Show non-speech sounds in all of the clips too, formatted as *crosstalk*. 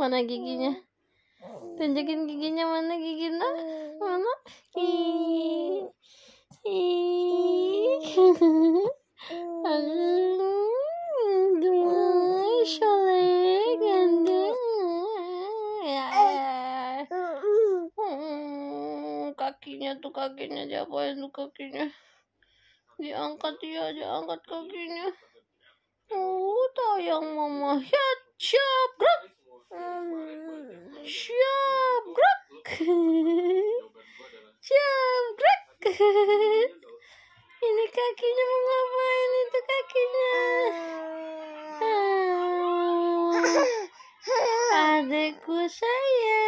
mana giginya tunjukin giginya mana giginya mana ya, ya. Eh. Hmm, kakinya tuh kakinya diapain tuh kakinya Diangkat ya, diangkat kakinya. Oh, tayang mama. siap siap, gerak. Hmm, siap, gerak. *laughs* siap, gerak. *laughs* Ini kakinya mau ngapain itu kakinya? *laughs* Ah. Adekku saya.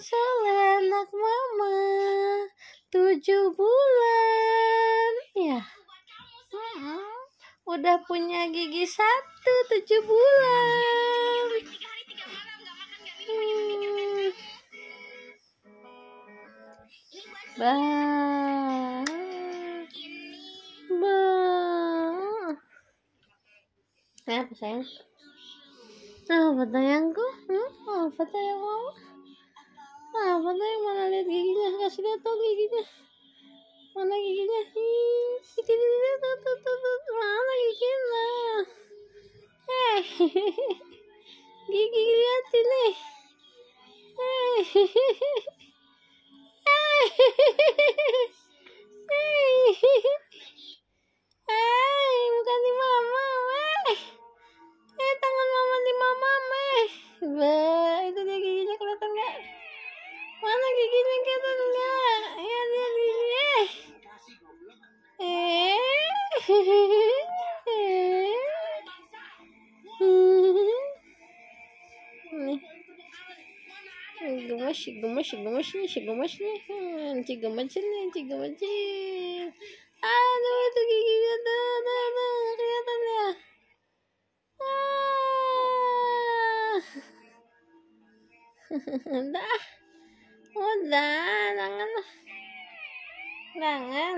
selanak mama tujuh bulan ya hmm. udah punya gigi satu tujuh bulan hmm. ba ba apa sayang apa sayangku hmm? apa sayang mama Apa yang mana lihat giginya nggak sudah tahu giginya mana giginya giginya tuh tuh tuh tuh mana giginya eh gigi lihat sini eh gemes gemes gemes nih si gemes nih si gemes nih si gemes nih aduh itu tuh tuh kelihatan ya udah jangan jangan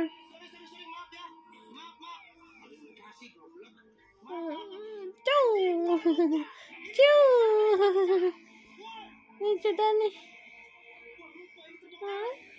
嗯，就，*laughs* 就，*laughs* 你觉得呢？啊？